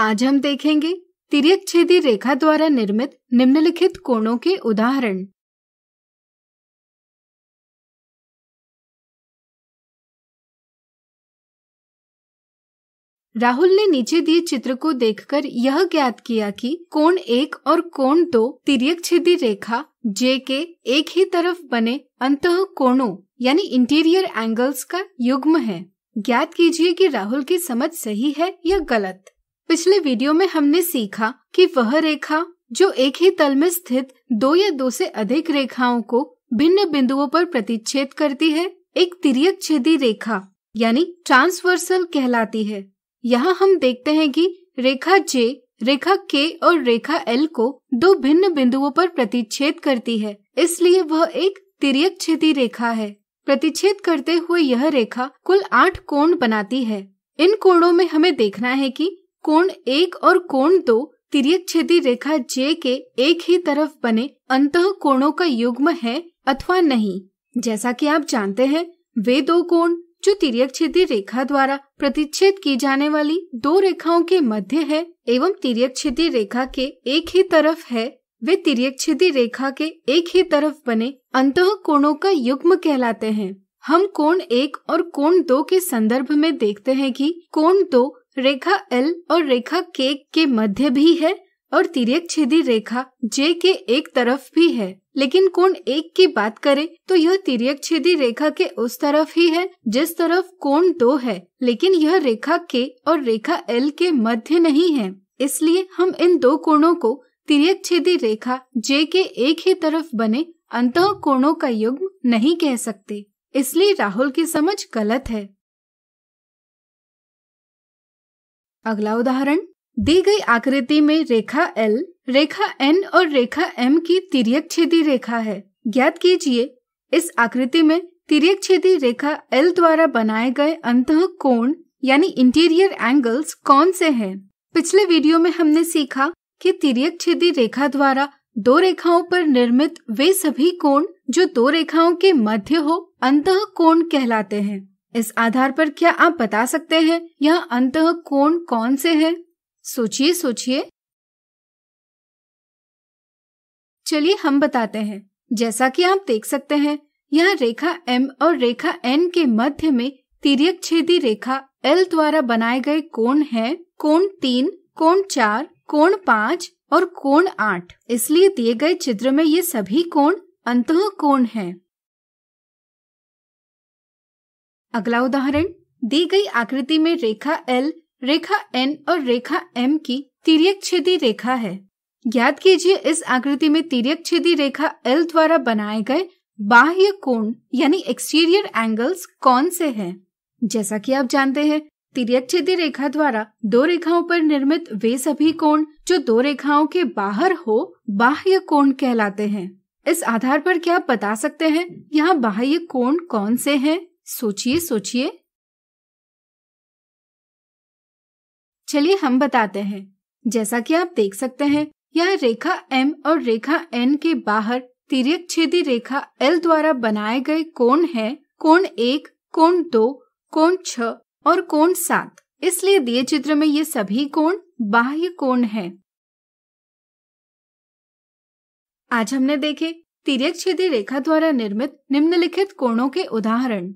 आज हम देखेंगे तिरक छेदी रेखा द्वारा निर्मित निम्नलिखित कोणों के उदाहरण राहुल ने नीचे दिए चित्र को देखकर यह ज्ञात किया कि कोण एक और कोण दो तिरक छेदी रेखा जे के एक ही तरफ बने अंत कोणों यानी इंटीरियर एंगल्स का युग्म है ज्ञात कीजिए कि राहुल की समझ सही है या गलत पिछले वीडियो में हमने सीखा कि वह रेखा जो एक ही तल में स्थित दो या दो से अधिक रेखाओं को भिन्न बिंदुओं पर प्रतिच्छेद करती है एक तिरक छेदी रेखा यानी ट्रांसवर्सल कहलाती है यहाँ हम देखते हैं कि रेखा जे रेखा के और रेखा एल को दो भिन्न बिंदुओं पर प्रतिच्छेद करती है इसलिए वह एक तिरक छेदी रेखा है प्रतिच्छेद करते हुए यह रेखा कुल आठ कोण बनाती है इन कोणों में हमें देखना है की कोण एक और कोण दो तिरक छेदी रेखा जे के एक ही तरफ बने अंत कोणों का युग्म है अथवा नहीं जैसा कि आप जानते हैं वे दो कोण जो तिरक छेदी रेखा द्वारा प्रतिच्छेद की जाने वाली दो रेखाओं के मध्य है एवं तिरक छेदी रेखा के एक ही तरफ है वे तिरक छेदी रेखा के एक ही तरफ बने अंत कोणों का युग्म कहलाते हैं हम कोण एक और कोण दो के संदर्भ में देखते हैं कि कोण दो रेखा एल और रेखा के के मध्य भी है और तिरक छेदी रेखा जे के एक तरफ भी है लेकिन कोण एक की बात करें तो यह तिरक छेदी रेखा के उस तरफ ही है जिस तरफ कोण दो है लेकिन यह रेखा के और रेखा एल के मध्य नहीं है इसलिए हम इन दो कोणों को तिरक छेदी रेखा जे के एक ही तरफ बने अंत कोणों का युग्म नहीं कह सकते इसलिए राहुल की समझ गलत है अगला उदाहरण दी गई आकृति में रेखा L, रेखा N और रेखा M की तिरक छेदी रेखा है ज्ञात कीजिए इस आकृति में तिरक छेदी रेखा L द्वारा बनाए गए अंत कोण यानी इंटीरियर एंगल्स कौन से हैं? पिछले वीडियो में हमने सीखा कि तिरक छेदी रेखा द्वारा दो रेखाओं पर निर्मित वे सभी कोण जो दो रेखाओं के मध्य हो अंत कोण कहलाते हैं इस आधार पर क्या आप बता सकते हैं यह अंत कोण कौन से हैं? सोचिए सोचिए चलिए हम बताते हैं जैसा कि आप देख सकते हैं यह रेखा M और रेखा N के मध्य में तिरक छेदी रेखा L द्वारा बनाए गए कोण है कोण तीन कोण चार कोण पाँच और कोण आठ इसलिए दिए गए चित्र में ये सभी कोण अंत कोण हैं। अगला उदाहरण दी गई आकृति में रेखा एल रेखा एन और रेखा एम की तिरक छेदी रेखा है याद कीजिए इस आकृति में तिरक छेदी रेखा एल द्वारा बनाए गए बाह्य कोण यानी एक्सटीरियर एंगल्स कौन से हैं? जैसा कि आप जानते हैं तिरक छेदी रेखा द्वारा दो रेखाओं पर निर्मित वे सभी कोण जो दो रेखाओं के बाहर हो बाह्य कोण कहलाते हैं इस आधार पर क्या आप बता सकते हैं यहाँ बाह्य कोण कौन से हैं? सोचिए सोचिए चलिए हम बताते हैं जैसा कि आप देख सकते हैं यह रेखा M और रेखा N के बाहर तिरक छेदी रेखा L द्वारा बनाए गए कोण है कोण एक कोण दो कोण छ और कोण सात इसलिए दिए चित्र में ये सभी कोण बाह्य कोण है आज हमने देखे तिरक छेदी रेखा द्वारा निर्मित निम्नलिखित कोणों के उदाहरण